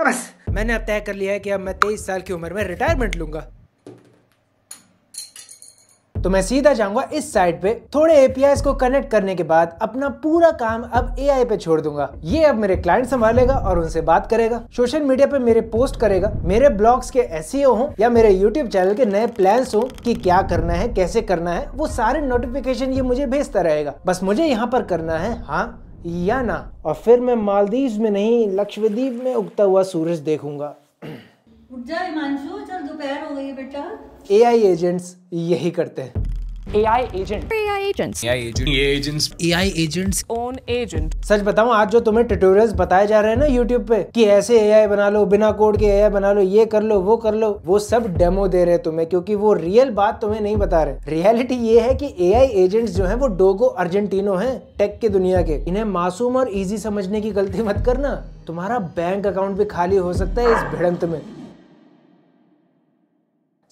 बस मैंने अब तय कर लिया है कि अब मैं तेईस साल की उम्र में रिटायरमेंट लूंगा तो मैं सीधा जाऊंगा इस साइट पे थोड़े एपीआई को कनेक्ट करने के बाद अपना पूरा काम अब एआई पे छोड़ दूंगा ये अब मेरे क्लाइंट संभालेगा और उनसे बात करेगा सोशल मीडिया पे मेरे पोस्ट करेगा मेरे ब्लॉग्स के एस e हो या मेरे यूट्यूब चैनल के नए प्लान हो कि क्या करना है कैसे करना है वो सारे नोटिफिकेशन ये मुझे भेजता रहेगा बस मुझे यहाँ पर करना है हाँ या ना और फिर मैं मालदीव में नहीं लक्षद्वीप में उगता हुआ सूरज देखूंगा उठ जा हिमांशु चल दोपहर हो गई बेटा एआई एजेंट्स यही करते हैं AI agent. AI agents. AI agent. AI agents. AI agents. Own agent. सच बताऊं आज जो तुम्हें ट्यूटोरियल्स बताए जा रहे हैं ना YouTube पे कि ऐसे AI बना लो बिना कोड के AI बना लो ये कर लो वो कर लो वो सब डेमो दे रहे हैं तुम्हें क्योंकि वो रियल बात तुम्हें नहीं बता रहे रियलिटी ये है कि AI एजेंट्स जो हैं वो डोगो अर्जेंटिनो हैं टेक की दुनिया के इन्हें मासूम और इजी समझने की गलती मत करना तुम्हारा बैंक अकाउंट भी खाली हो सकता है इस भिड़ंत में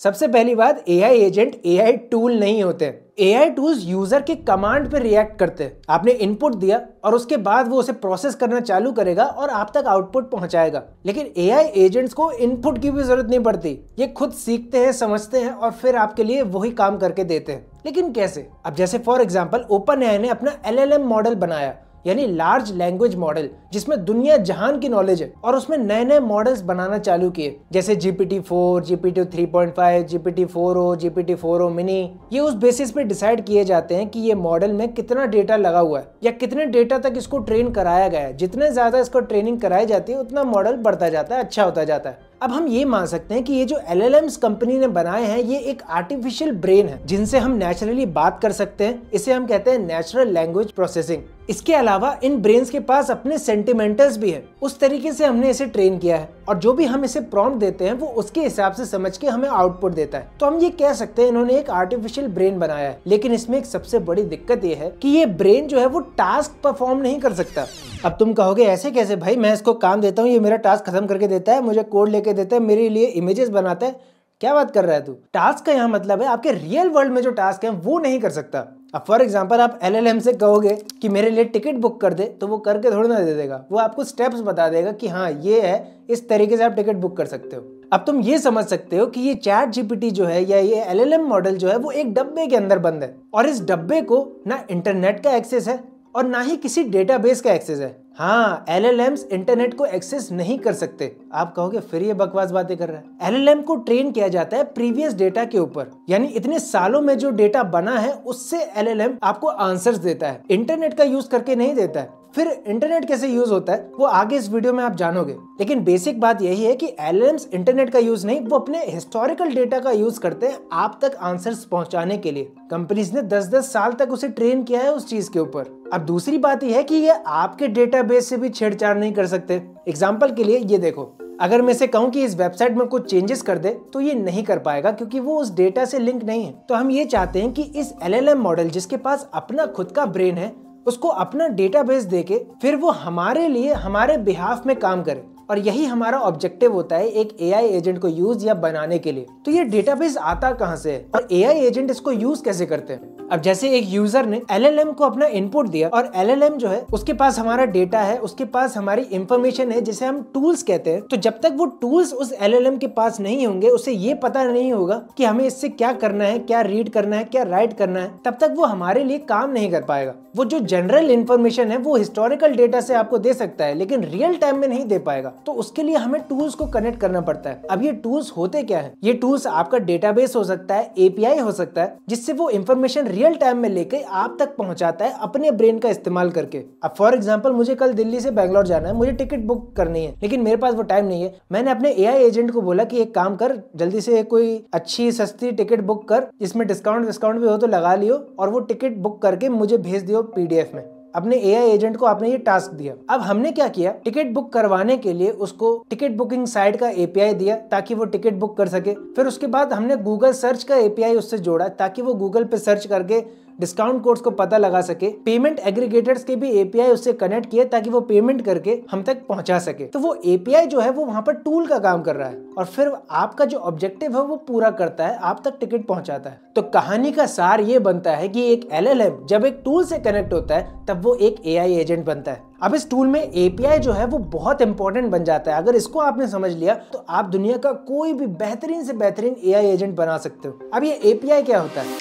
सबसे पहली बात एआई एजेंट एआई टूल नहीं होते एआई टूल्स यूजर के कमांड पर रिएक्ट करते हैं आपने इनपुट दिया और उसके बाद वो उसे प्रोसेस करना चालू करेगा और आप तक आउटपुट पहुंचाएगा लेकिन एआई एजेंट्स को इनपुट की भी जरूरत नहीं पड़ती ये खुद सीखते हैं समझते हैं और फिर आपके लिए वही काम करके देते हैं लेकिन कैसे अब जैसे फॉर एग्जाम्पल ओपन ने अपना एल मॉडल बनाया यानी लार्ज लैंग्वेज मॉडल जिसमें दुनिया जहान की नॉलेज है और उसमें नए नए मॉडल्स बनाना चालू किए जैसे GPT four GPT three point five GPT four O GPT four O mini ये उस बेसिस पे डिसाइड किए जाते हैं कि ये मॉडल में कितना डेटा लगा हुआ है या कितने डेटा तक इसको ट्रेन कराया गया है जितने ज्यादा इसको ट्रेनिंग कराई जाती है उतना मॉडल बढ़ता जाता है अच्छा होता जाता है अब हम ये मान सकते हैं कि ये जो एल कंपनी ने बनाए हैं ये एक आर्टिफिशियल ब्रेन है जिनसे हम नेचुरली बात कर सकते हैं इसे हम कहते हैं नेचुरल लैंग्वेज प्रोसेसिंग इसके अलावा इन ब्रेन्स के पास अपने सेंटिमेंटल्स भी हैं उस तरीके से हमने इसे ट्रेन किया है और जो भी हम इसे प्रॉम्प्ट देते हैं वो उसके हिसाब से समझ के हमें आउटपुट देता है तो हम ये कह सकते हैं इन्होंने एक आर्टिफिशियल ब्रेन बनाया है लेकिन इसमें एक सबसे बड़ी दिक्कत ये है कि ये ब्रेन जो है वो टास्क परफॉर्म नहीं कर सकता अब तुम कहोगे ऐसे कैसे भाई मैं इसको काम देता हूँ ये मेरा टास्क खत्म करके देता है मुझे कोड लेके देता है मेरे लिए इमेजेस बनाता है क्या बात कर रहा है तू टास्क का यहाँ मतलब है आपके रियल वर्ल्ड में जो टास्क है वो नहीं कर सकता अब फॉर एग्जाम्पल आप एल से कहोगे कि मेरे लिए टिकट बुक कर दे तो वो करके थोड़ी ना दे देगा वो आपको स्टेप्स बता देगा कि हाँ ये है इस तरीके से आप टिकट बुक कर सकते हो अब तुम ये समझ सकते हो कि ये चैट जीपीटी जो है या ये एलएलएम मॉडल जो है वो एक डब्बे के अंदर बंद है और इस डब्बे को ना इंटरनेट का एक्सेस है और ना ही किसी डेटाबेस का एक्सेस है हाँ एल एल एम्स इंटरनेट को एक्सेस नहीं कर सकते आप कहोगे फिर ये बकवास बातें कर रहा है एल एल एम को ट्रेन किया जाता है प्रीवियस डेटा के ऊपर यानी इतने सालों में जो डेटा बना है उससे एल एल एम आपको आंसर देता है इंटरनेट का यूज करके नहीं देता है फिर इंटरनेट कैसे यूज होता है वो आगे इस वीडियो में आप जानोगे लेकिन बेसिक बात यही है कि एल इंटरनेट का यूज नहीं वो अपने हिस्टोरिकल डेटा का यूज करते हैं आप तक आंसर पहुंचाने के लिए कंपनीज ने 10-10 साल तक उसे ट्रेन किया है उस चीज के ऊपर अब दूसरी बात यह है कि ये आपके डेटाबेस से भी छेड़छाड़ नहीं कर सकते एग्जाम्पल के लिए ये देखो अगर मैं इसे कहूँ कि इस वेबसाइट में कुछ चेंजेस कर दे तो ये नहीं कर पाएगा क्योंकि वो उस डेटा से लिंक नहीं है तो हम ये चाहते हैं कि इस एलएलएम मॉडल जिसके पास अपना खुद का ब्रेन है उसको अपना डेटाबेस के फिर वो हमारे लिए हमारे बिहाफ में काम करे और यही हमारा ऑब्जेक्टिव होता है एक एआई एजेंट को यूज या बनाने के लिए तो ये डेटाबेस आता कहाँ से है और एआई एजेंट इसको यूज कैसे करते हैं अब जैसे एक यूजर ने एल को अपना इनपुट दिया और एल जो है उसके पास हमारा डेटा है उसके पास हमारी इंफॉर्मेशन है जिसे हम टूल्स कहते हैं तो जब तक वो टूल्स उस एल के पास नहीं होंगे उसे ये पता नहीं होगा कि हमें इससे क्या करना है क्या रीड करना है क्या राइट करना है तब तक वो हमारे लिए काम नहीं कर पाएगा वो जो जनरल इन्फॉर्मेशन है वो हिस्टोरिकल डेटा से आपको दे सकता है लेकिन रियल टाइम में नहीं दे पाएगा तो उसके लिए हमें टूल्स को कनेक्ट करना पड़ता है अब ये टूल्स होते क्या है ये टूल्स आपका डेटाबेस हो सकता है एपीआई हो सकता है जिससे वो इन्फॉर्मेशन रियल टाइम में लेके आप तक पहुंचाता है अपने ब्रेन का इस्तेमाल करके अब फॉर एग्जाम्पल मुझे कल दिल्ली से बैंगलोर जाना है मुझे टिकट बुक करनी है लेकिन मेरे पास वो टाइम नहीं है मैंने अपने ए एजेंट को बोला की एक काम कर जल्दी से कोई अच्छी सस्ती टिकट बुक कर इसमें डिस्काउंट विस्काउंट भी हो तो लगा लियो और वो टिकट बुक करके मुझे भेज दियो पीडीएफ में अपने ए एजेंट को आपने ये टास्क दिया अब हमने क्या किया टिकट बुक करवाने के लिए उसको टिकट बुकिंग साइट का एपीआई दिया ताकि वो टिकट बुक कर सके फिर उसके बाद हमने गूगल सर्च का एपीआई उससे जोड़ा ताकि वो गूगल पे सर्च करके डिस्काउंट कोड्स को पता लगा सके पेमेंट एग्रीगेटर्स के भी एपीआई उससे कनेक्ट किए ताकि वो पेमेंट करके हम तक पहुंचा सके तो वो एपीआई जो है वो वहाँ पर टूल का काम कर रहा है और फिर आपका जो ऑब्जेक्टिव है वो पूरा करता है आप तक टिकट पहुंचाता है तो कहानी का सार ये बनता है कि एक एल जब एक टूल से कनेक्ट होता है तब वो एक ए एजेंट बनता है अब इस टूल में एपीआई जो है वो बहुत इंपॉर्टेंट बन जाता है अगर इसको आपने समझ लिया तो आप दुनिया का कोई भी बेहतरीन से बेहतरीन एआई एजेंट बना सकते हो अब ये एपीआई क्या होता है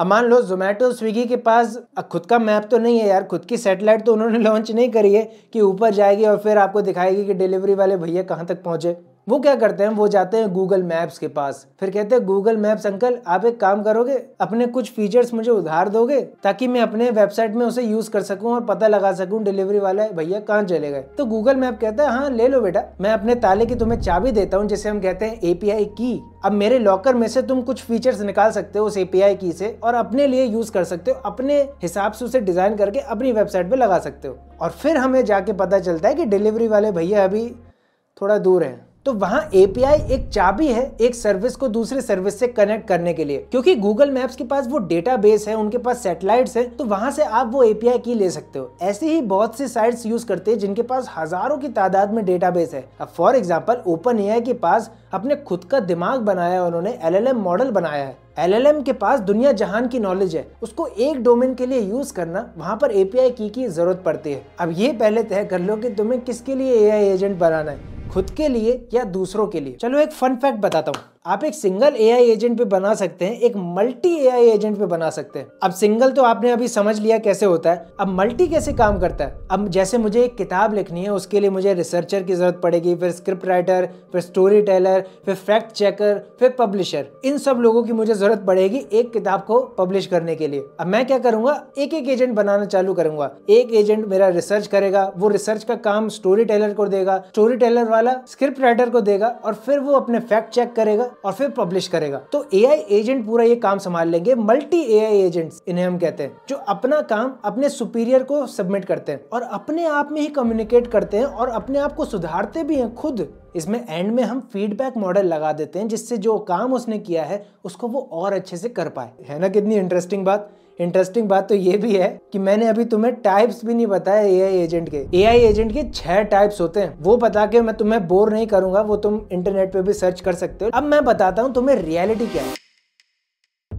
अब मान लो जोमेटो स्विगी के पास खुद का मैप तो नहीं है यार खुद की सेटेलाइट तो उन्होंने लॉन्च नहीं करी है कि ऊपर जाएगी और फिर आपको दिखाएगी कि डिलीवरी वाले भैया कहाँ तक पहुँचे वो क्या करते हैं वो जाते हैं गूगल मैप्स के पास फिर कहते हैं गूगल मैप्स अंकल आप एक काम करोगे अपने कुछ फीचर्स मुझे उधार दोगे ताकि मैं अपने वेबसाइट में उसे यूज कर सकूं और पता लगा सकूं डिलीवरी वाला है भैया कहाँ चले गए तो गूगल मैप कहता है हाँ ले लो बेटा मैं अपने ताले की तुम्हें चाबी देता हूँ जिसे हम कहते हैं एपीआई की अब मेरे लॉकर में से तुम कुछ फीचर्स निकाल सकते हो उस एपीआई की से और अपने लिए यूज कर सकते हो अपने हिसाब से उसे डिजाइन करके अपनी वेबसाइट पे लगा सकते हो और फिर हमें जाके पता चलता है कि डिलीवरी वाले भैया अभी थोड़ा दूर हैं तो वहां एपीआई एक चाबी है एक सर्विस को दूसरे सर्विस से कनेक्ट करने के लिए क्योंकि गूगल मैप्स के पास वो बेस है उनके पास सेटेलाइट है तो वहाँ से आप वो एपीआई की ले सकते हो ऐसे ही बहुत सी साइट्स यूज करते हैं जिनके पास हजारों की तादाद में डेटा है अब फॉर एग्जाम्पल ओपन एआई के पास अपने खुद का दिमाग बनाया उन्होंने एम मॉडल बनाया है एलएलएम के पास दुनिया जहान की नॉलेज है उसको एक डोमेन के लिए यूज करना वहाँ पर एपीआई की की जरूरत पड़ती है अब ये पहले तय कर लो कि तुम्हें किसके लिए एआई एजेंट बनाना है खुद के लिए या दूसरों के लिए चलो एक फन फैक्ट बताता हूँ आप एक सिंगल ए एजेंट पे बना सकते हैं एक मल्टी ए एजेंट पे बना सकते हैं अब सिंगल तो आपने अभी समझ लिया कैसे होता है अब मल्टी कैसे काम करता है अब जैसे मुझे एक किताब लिखनी है उसके लिए मुझे रिसर्चर की जरूरत पड़ेगी फिर स्क्रिप्ट राइटर फिर स्टोरी टेलर फिर फैक्ट चेकर फिर पब्लिशर इन सब लोगों की मुझे जरूरत पड़ेगी एक किताब को पब्लिश करने के लिए अब मैं क्या करूंगा एक एक एजेंट बनाना चालू करूंगा एक एजेंट मेरा रिसर्च करेगा वो रिसर्च का काम स्टोरी टेलर को देगा स्टोरी टेलर वाला स्क्रिप्ट राइटर को देगा और फिर वो अपने फैक्ट चेक करेगा और फिर पब्लिश करेगा तो ए एजेंट पूरा ये काम संभाल लेंगे मल्टी ए एजेंट्स इन्हें हम कहते हैं जो अपना काम अपने सुपीरियर को सबमिट करते हैं और अपने आप में ही कम्युनिकेट करते हैं और अपने आप को सुधारते भी हैं खुद इसमें एंड में हम फीडबैक मॉडल लगा देते हैं जिससे जो काम उसने किया है उसको वो और अच्छे से कर पाए है ना कितनी इंटरेस्टिंग बात इंटरेस्टिंग बात तो ये भी है कि मैंने अभी तुम्हें टाइप्स भी नहीं बताया एआई एजेंट के एआई एजेंट के छह टाइप्स होते हैं वो बता के मैं तुम्हें बोर नहीं करूंगा वो तुम इंटरनेट पे भी सर्च कर सकते हो अब मैं बताता हूँ तुम्हें रियलिटी क्या है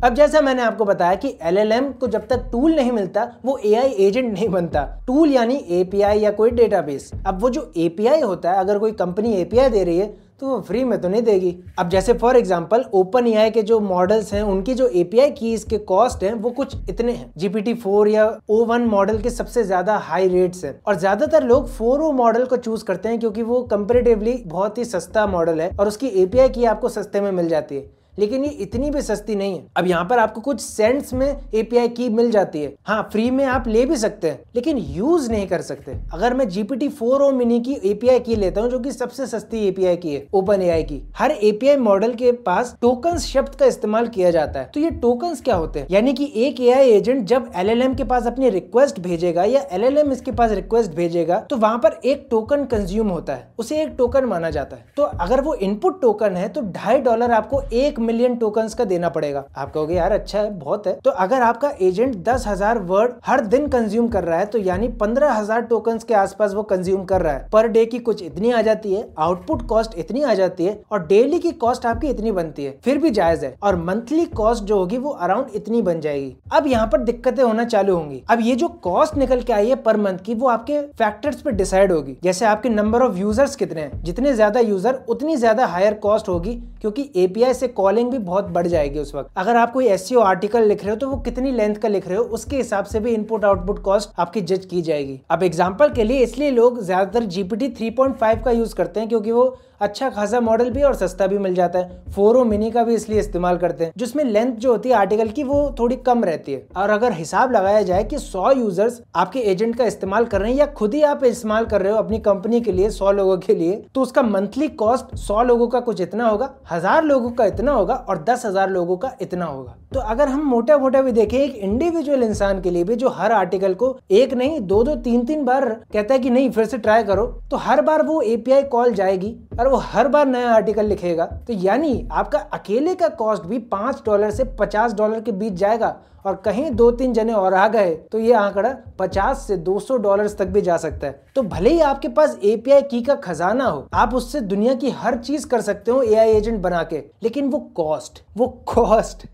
अब जैसा मैंने आपको बताया कि एल को जब तक टूल नहीं मिलता वो आई एजेंट नहीं बनता टूल यानी एपीआई या कोई डेटाबेस अब वो जो एपीआई होता है अगर कोई कंपनी एपीआई दे रही है तो वो फ्री में तो नहीं देगी अब जैसे फॉर एग्जाम्पल ओपन ए के जो मॉडल्स हैं उनकी जो एपीआई आई के कॉस्ट हैं वो कुछ इतने हैं जीपीटी फोर या ओ वन मॉडल के सबसे ज्यादा हाई रेट्स हैं और ज्यादातर लोग फोर ओ मॉडल को चूज करते हैं क्योंकि वो कंपेरेटिवली बहुत ही सस्ता मॉडल है और उसकी एपीआई की आपको सस्ते में मिल जाती है लेकिन ये इतनी भी सस्ती नहीं है अब यहाँ पर आपको कुछ सेंट्स में एपीआई की मिल जाती है हाँ फ्री में आप ले भी सकते हैं लेकिन यूज नहीं कर सकते अगर मैं जीपीटी फोर ओ मिनी की एपीआई की लेता हूँ जो की सबसे सस्ती एपीआई की है ओपन एआई की हर एपीआई मॉडल के पास टोकन शब्द का इस्तेमाल किया जाता है तो ये टोकन क्या होते हैं यानी कि एक एआई एजेंट जब एलएलएम के पास अपनी रिक्वेस्ट भेजेगा या एलएलएम इसके पास रिक्वेस्ट भेजेगा तो वहां पर एक टोकन कंज्यूम होता है उसे एक टोकन माना जाता है तो अगर वो इनपुट टोकन है तो ढाई डॉलर आपको एक मिलियन टोकन का देना पड़ेगा आप कहोगे यार अच्छा है बहुत है तो अगर आपका एजेंट दस हजार वर्ड हर दिन कंज्यूम कर रहा है तो यानी पंद्रह हजार टोकन के आसपास वो कंज्यूम कर रहा है पर डे की कुछ इतनी आ जाती है आउटपुट कॉस्ट इतनी आ जाती है और डेली की कॉस्ट आपकी इतनी बनती है फिर भी जायज है और मंथली कॉस्ट जो होगी वो अराउंड इतनी बन जाएगी अब यहाँ पर दिक्कतें होना चालू होंगी अब ये जो कॉस्ट निकल के आई है पर मंथ की वो आपके फैक्टर्स पे डिसाइड होगी जैसे आपके नंबर ऑफ यूजर्स कितने हैं जितने ज्यादा यूजर उतनी ज्यादा हायर कॉस्ट होगी क्योंकि एपीआई से कॉलिंग स्क्रॉलिंग भी बहुत बढ़ जाएगी उस वक्त अगर आप कोई एस आर्टिकल e लिख रहे हो तो वो कितनी लेंथ का लिख रहे हो उसके हिसाब से भी इनपुट आउटपुट कॉस्ट आपकी जज की जाएगी अब एग्जाम्पल के लिए इसलिए लोग ज्यादातर जीपीटी थ्री का यूज करते हैं क्योंकि वो अच्छा खासा मॉडल भी और सस्ता भी मिल जाता है फोरो मिनी का भी इसलिए इस्तेमाल करते हैं जिसमें लेंथ जो होती है आर्टिकल की वो थोड़ी कम रहती है और अगर हिसाब लगाया जाए कि 100 यूजर्स आपके एजेंट का इस्तेमाल कर रहे हैं या खुद ही आप इस्तेमाल कर रहे हो अपनी कंपनी के लिए 100 लोगों के लिए तो उसका मंथली कॉस्ट 100 लोगों का कुछ इतना होगा हजार लोगों का इतना होगा होगा और दस हज़ार लोगों का इतना होगा तो अगर हम मोटे मोटे भी देखें एक इंडिविजुअल इंसान के लिए भी जो हर आर्टिकल को एक नहीं दो दो तीन तीन बार कहता है कि नहीं फिर से ट्राई करो तो हर बार वो एपीआई कॉल जाएगी और वो हर बार नया आर्टिकल लिखेगा तो यानी आपका अकेले का कॉस्ट भी पांच डॉलर से पचास डॉलर के बीच जाएगा और कहीं दो तीन जने और आ गए तो ये आंकड़ा पचास से सौ डॉलर तक भी जा सकता है तो भले ही आपके पास एपीआई की का खजाना हो आप उससे दुनिया की हर चीज कर सकते हो एआई एजेंट बना के लेकिन वो कॉस्ट वो कॉस्ट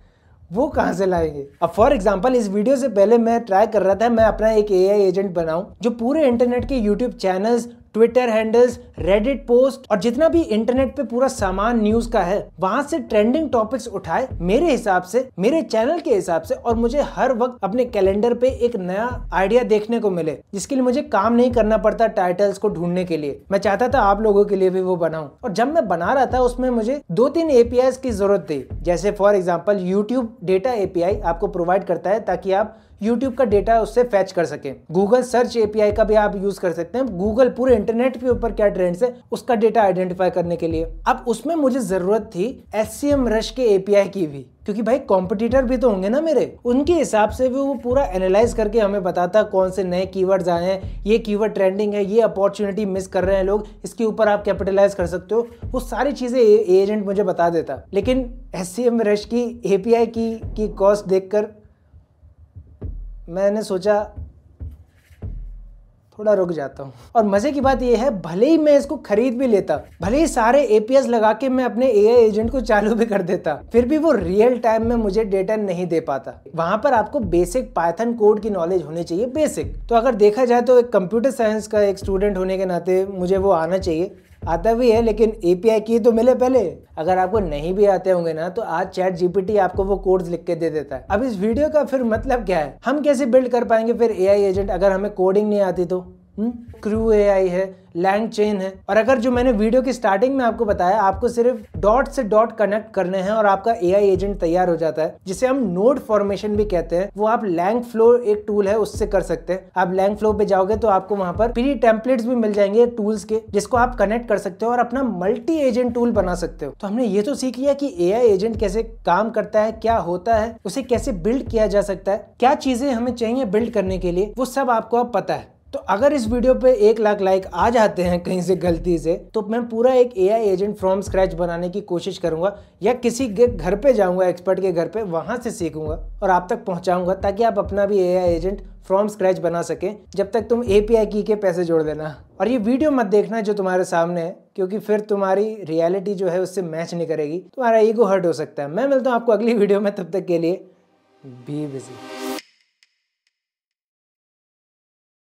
वो कहाँ से लाएंगे अब फॉर एग्जाम्पल इस वीडियो से पहले मैं ट्राई कर रहा था मैं अपना एक ए एजेंट बनाऊं जो पूरे इंटरनेट के YouTube channels Twitter handles Reddit post और जितना भी इंटरनेट पे पूरा सामान न्यूज का है वहाँ से ट्रेंडिंग टॉपिक्स उठाए मेरे हिसाब से मेरे चैनल के हिसाब से और मुझे हर वक्त अपने कैलेंडर पे एक नया आइडिया देखने को मिले जिसके लिए मुझे काम नहीं करना पड़ता टाइटल्स को ढूंढने के लिए मैं चाहता था आप लोगों के लिए भी वो बनाऊ और जब मैं बना रहा था उसमें मुझे दो तीन एपीआई की जरूरत थी जैसे for example YouTube data API आपको प्रोवाइड करता है ताकि आप YouTube का डेटा उससे फैच कर सके गूगल सर्च एपीआई का भी आप यूज कर सकते हैं गूगल पूरे इंटरनेट के ऊपर क्या ट्रेंड्स है उसका डेटा आइडेंटिफाई करने के लिए अब उसमें मुझे जरूरत थी एस सी एम रश के एपीआई की भी क्योंकि भाई कॉम्पिटिटर भी तो होंगे ना मेरे उनके हिसाब से भी वो पूरा एनालाइज करके हमें बताता कौन से नए कीवर्ड्स आए हैं ये कीवर्ड ट्रेंडिंग है ये अपॉर्चुनिटी मिस कर रहे हैं लोग इसके ऊपर आप कैपिटलाइज कर सकते हो वो सारी चीज़ें एजेंट मुझे बता देता लेकिन एस सी एम रश की ए की, की कॉस्ट देखकर मैंने सोचा थोड़ा रुक जाता हूँ और मज़े की बात यह है भले ही मैं इसको खरीद भी लेता भले ही सारे एपीएस लगा के मैं अपने एआई एजेंट को चालू भी कर देता फिर भी वो रियल टाइम में मुझे डेटा नहीं दे पाता वहां पर आपको बेसिक पाइथन कोड की नॉलेज होनी चाहिए बेसिक तो अगर देखा जाए तो एक कंप्यूटर साइंस का एक स्टूडेंट होने के नाते मुझे वो आना चाहिए आता भी है लेकिन ए की तो मिले पहले अगर आपको नहीं भी आते होंगे ना तो आज चैट जीपीटी आपको वो कोड्स लिख के दे देता है अब इस वीडियो का फिर मतलब क्या है हम कैसे बिल्ड कर पाएंगे फिर एआई एजेंट अगर हमें कोडिंग नहीं आती तो क्रू ए आई है लैंड चेन है और अगर जो मैंने वीडियो की स्टार्टिंग में आपको बताया आपको सिर्फ डॉट से डॉट कनेक्ट करने हैं और आपका ए आई एजेंट तैयार हो जाता है जिसे हम नोड फॉर्मेशन भी कहते हैं वो आप लैंग फ्लो एक टूल है उससे कर सकते हैं आप लैंग फ्लो पे जाओगे तो आपको वहां पर फ्री टेम्पलेट भी मिल जाएंगे टूल्स के जिसको आप कनेक्ट कर सकते हो और अपना मल्टी एजेंट टूल बना सकते हो तो हमने ये तो सीख लिया की ए आई एजेंट कैसे काम करता है क्या होता है उसे कैसे बिल्ड किया जा सकता है क्या चीजें हमें चाहिए बिल्ड करने के लिए वो सब आपको अब पता है तो अगर इस वीडियो पे एक लाख लाइक आ जाते हैं कहीं से गलती से तो मैं पूरा एक एआई एजेंट फ्रॉम स्क्रैच बनाने की कोशिश करूंगा या किसी के घर पे जाऊंगा एक्सपर्ट के घर पे वहां से सीखूंगा और आप तक पहुंचाऊंगा ताकि आप अपना भी एआई एजेंट फ्रॉम स्क्रैच बना सकें जब तक तुम एपीआई की के पैसे जोड़ देना और ये वीडियो मत देखना जो तुम्हारे सामने है क्योंकि फिर तुम्हारी रियलिटी जो है उससे मैच नहीं करेगी तुम्हारा ईगो हर्ट हो सकता है मैं मिलता हूँ आपको अगली वीडियो में तब तक के लिए बी बिजी